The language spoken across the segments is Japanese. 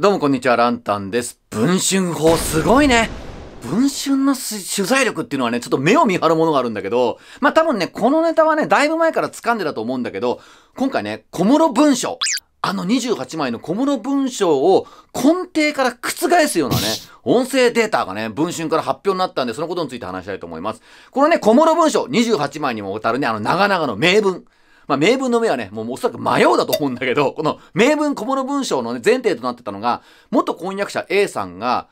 どうもこんにちは、ランタンです。文春法すごいね文春の取材力っていうのはね、ちょっと目を見張るものがあるんだけど、まあ多分ね、このネタはね、だいぶ前から掴んでたと思うんだけど、今回ね、小室文書。あの28枚の小室文書を根底から覆すようなね、音声データがね、文春から発表になったんで、そのことについて話したいと思います。このね、小室文書28枚にもわたるね、あの長々の名文。まあ、名文の目はね、もうおそらく迷うだと思うんだけど、この名文小物文章のね、前提となってたのが、元婚約者 A さんが、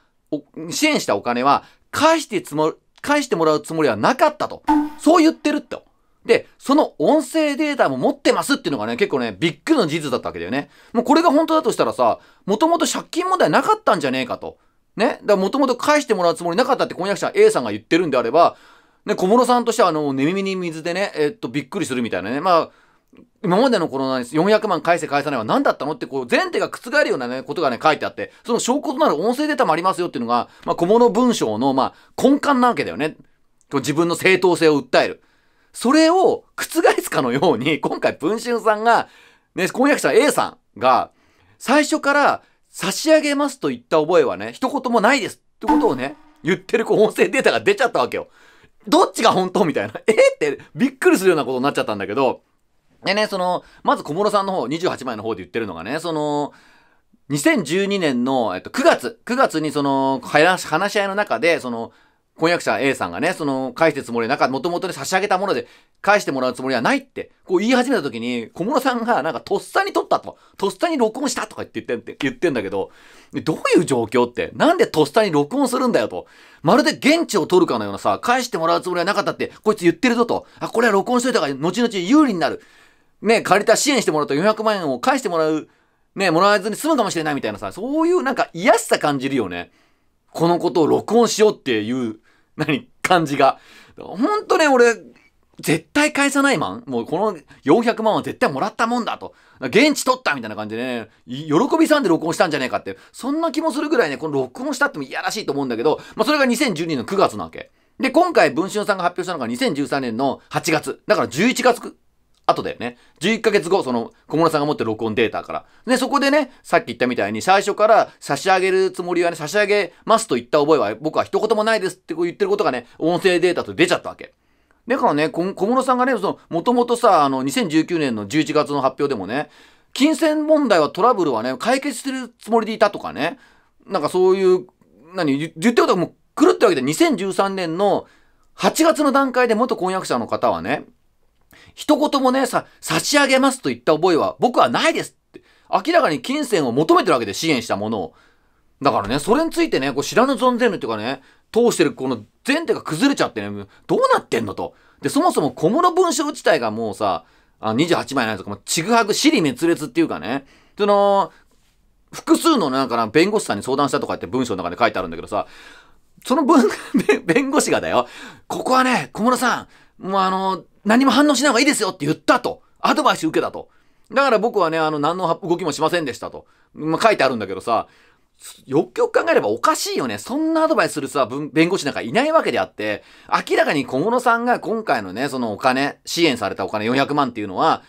支援したお金は、返してつも、返してもらうつもりはなかったと。そう言ってると。で、その音声データも持ってますっていうのがね、結構ね、ビッグの事実だったわけだよね。もうこれが本当だとしたらさ、もともと借金問題なかったんじゃねえかと。ね。だからもともと返してもらうつもりなかったって婚約者 A さんが言ってるんであれば、ね、小室さんとしてはあの、寝耳に水でね、えっと、びっくりするみたいなね。まあ、今までのこの400万返せ返さないは何だったのってこう前提が覆るようなね、ことがね、書いてあって、その証拠となる音声データもありますよっていうのが、まあ、小物文章の、まあ、根幹なわけだよね。自分の正当性を訴える。それを覆すかのように、今回文春さんが、ね、婚約者 A さんが、最初から差し上げますと言った覚えはね、一言もないですってことをね、言ってるこう音声データが出ちゃったわけよ。どっちが本当みたいな。えってびっくりするようなことになっちゃったんだけど、でね、その、まず小室さんの方、28枚の方で言ってるのがね、その、2012年の、えっと、9月、9月にその、話し合いの中で、その、婚約者 A さんがね、その、返してつもりなんか、もともとね、差し上げたもので、返してもらうつもりはないって、こう言い始めた時に、小室さんが、なんか、とっさに撮ったと、とっさに録音したとか言って言ってん言ってんだけど、どういう状況って、なんでとっさに録音するんだよと、まるで現地を撮るかのようなさ、返してもらうつもりはなかったって、こいつ言ってるぞと、あ、これは録音しといたかが、後々有利になる。ね、借りた支援してもらうと400万円を返してもらう、ね、もらわずに済むかもしれないみたいなさ、そういうなんか癒しさ感じるよね。このことを録音しようっていう、何、感じが。ほんとね、俺、絶対返さないまん。もうこの400万は絶対もらったもんだと。現地取ったみたいな感じでね、喜びさんで録音したんじゃねえかって。そんな気もするぐらいね、この録音したってもいやらしいと思うんだけど、まあそれが2012年の9月なわけ。で、今回文春さんが発表したのが2013年の8月。だから11月後だよね。11ヶ月後、その、小室さんが持ってる録音データから。で、そこでね、さっき言ったみたいに、最初から差し上げるつもりはね、差し上げますと言った覚えは、僕は一言もないですって言ってることがね、音声データと出ちゃったわけ。だからね、小室さんがね、その、もともとさ、あの、2019年の11月の発表でもね、金銭問題はトラブルはね、解決するつもりでいたとかね、なんかそういう、何、言ってることがもう狂ってるわけで、2013年の8月の段階で元婚約者の方はね、一言もね、さ、差し上げますと言った覚えは僕はないですって。明らかに金銭を求めてるわけで支援したものを。だからね、それについてね、こう知らぬ存ぜぬっていうかね、通してるこの前提が崩れちゃってね、どうなってんのと。で、そもそも小室文書自体がもうさ、あ28枚ないとか、ちぐはぐ、に滅裂っていうかね、その、複数のなんかな、弁護士さんに相談したとかって文章の中で書いてあるんだけどさ、その文、弁護士がだよ、ここはね、小室さん、もうあの、何も反応しない方がいいですよって言ったと。アドバイス受けたと。だから僕はね、あの、何の動きもしませんでしたと。まあ、書いてあるんだけどさ、よくよく考えればおかしいよね。そんなアドバイスするさ、弁護士なんかいないわけであって、明らかに小室さんが今回のね、そのお金、支援されたお金400万っていうのは、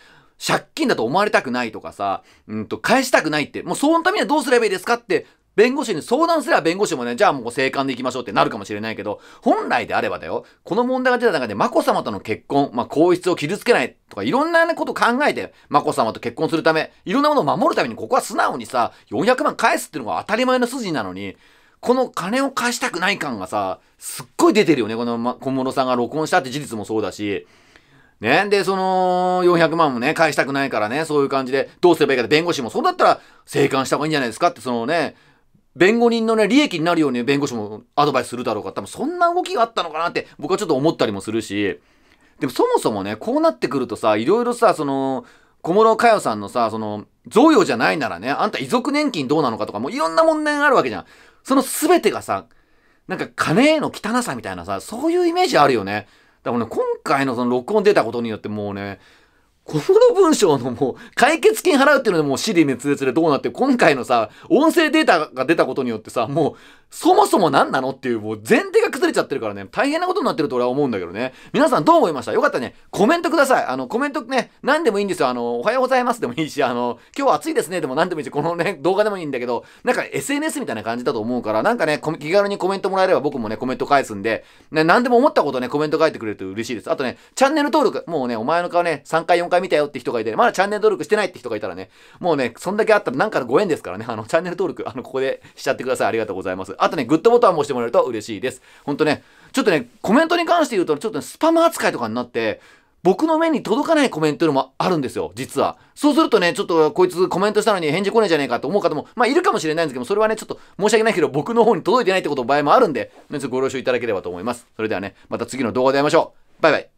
借金だと思われたくないとかさ、うんと、返したくないって、もうそのためにはどうすればいいですかって、弁護士に相談すれば弁護士もね、じゃあもう生還でいきましょうってなるかもしれないけど、本来であればだよ、この問題が出た中で、眞子さまとの結婚、まあ、皇室を傷つけないとか、いろんな、こと考えて、眞子さまと結婚するため、いろんなものを守るために、ここは素直にさ、400万返すっていうのが当たり前の筋なのに、この金を貸したくない感がさ、すっごい出てるよね。この、ま、小室さんが録音したって事実もそうだし。ね。で、その、400万もね、返したくないからね、そういう感じで、どうすればいいかって、弁護士も、そうだったら、生還した方がいいんじゃないですかって、そのね、弁護人のね、利益になるように弁護士もアドバイスするだろうか、多分そんな動きがあったのかなって僕はちょっと思ったりもするし、でもそもそもね、こうなってくるとさ、いろいろさ、その、小室佳代さんのさ、その、贈与じゃないならね、あんた遺族年金どうなのかとか、もういろんな問題があるわけじゃん。その全てがさ、なんか金への汚さみたいなさ、そういうイメージあるよね。だからね、今回のその録音出たことによってもうね、この文章のもう解決金払うっていうのでもうに滅裂でどうなって、今回のさ、音声データが出たことによってさ、もうそもそも何なのっていう、もう前提が崩れちゃってるからね、大変なことになってると俺は思うんだけどね。皆さんどう思いましたよかったね。コメントください。あの、コメントね、何でもいいんですよ。あの、おはようございますでもいいし、あの、今日は暑いですねでも何でもいいし、このね、動画でもいいんだけど、なんか SNS みたいな感じだと思うから、なんかね、気軽にコメントもらえれば僕もね、コメント返すんで、ね、何でも思ったことね、コメント書いてくれると嬉しいです。あとね、チャンネル登録、もうね、お前の顔ね、3回4回見たよって人がいて、まだチャンネル登録してないって人がいたらね、もうね、そんだけあったらなんかのご縁ですからね、あの、チャンネル登録、あの、ここでしちゃってください。ありがとうございます。あとね、グッドボタンも押してもらえると嬉しいです。ほんとね、ちょっとね、コメントに関して言うと、ちょっと、ね、スパム扱いとかになって、僕の目に届かないコメントもあるんですよ、実は。そうするとね、ちょっとこいつコメントしたのに返事来ないじゃねえかと思う方も、まあいるかもしれないんですけども、それはね、ちょっと申し訳ないけど、僕の方に届いてないってことの場合もあるんで、ご了承いただければと思います。それではね、また次の動画で会いましょう。バイバイ。